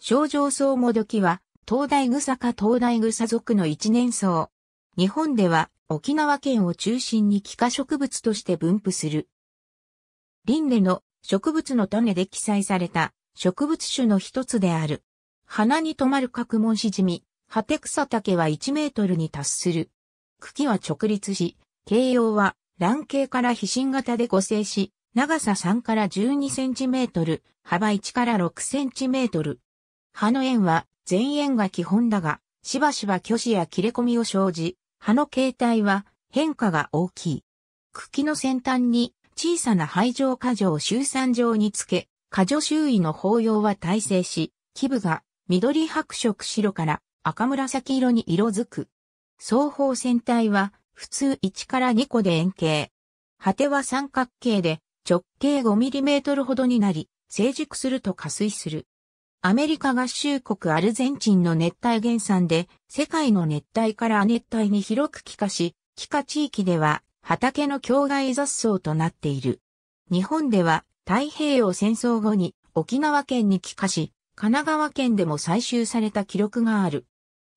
症状草もどきは、東大草か東大草属の一年草。日本では沖縄県を中心に気化植物として分布する。輪廻の植物の種で記載された植物種の一つである。花に止まる角紋しじみ、果て草竹は1メートルに達する。茎は直立し、形容は卵形から皮心型で固成し、長さ3から12センチメートル、幅1から6センチメートル。葉の円は前円が基本だが、しばしば虚子や切れ込みを生じ、葉の形態は変化が大きい。茎の先端に小さな排状過剰周産状につけ、過剰周囲の包葉は耐性し、基部が緑白色白から赤紫色に色づく。双方線体は普通1から2個で円形。果ては三角形で直径5トルほどになり、成熟すると加水する。アメリカ合衆国アルゼンチンの熱帯原産で、世界の熱帯から亜熱帯に広く帰化し、帰化地域では畑の境外雑草となっている。日本では太平洋戦争後に沖縄県に帰化し、神奈川県でも採集された記録がある。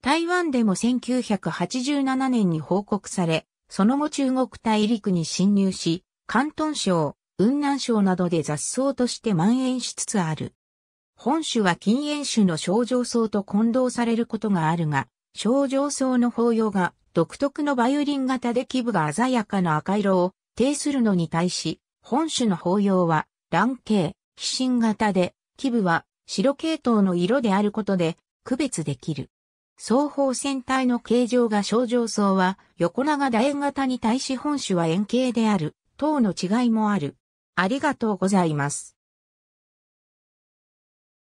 台湾でも1987年に報告され、その後中国大陸に侵入し、広東省、雲南省などで雑草として蔓延しつつある。本種は禁煙種の症状草と混同されることがあるが、症状草の包葉が独特のバイオリン型で基部が鮮やかな赤色を呈するのに対し、本種の包葉は卵形、皮心型で、基部は白系統の色であることで区別できる。双方線体の形状が症状層は横長楕円型に対し本種は円形である等の違いもある。ありがとうございます。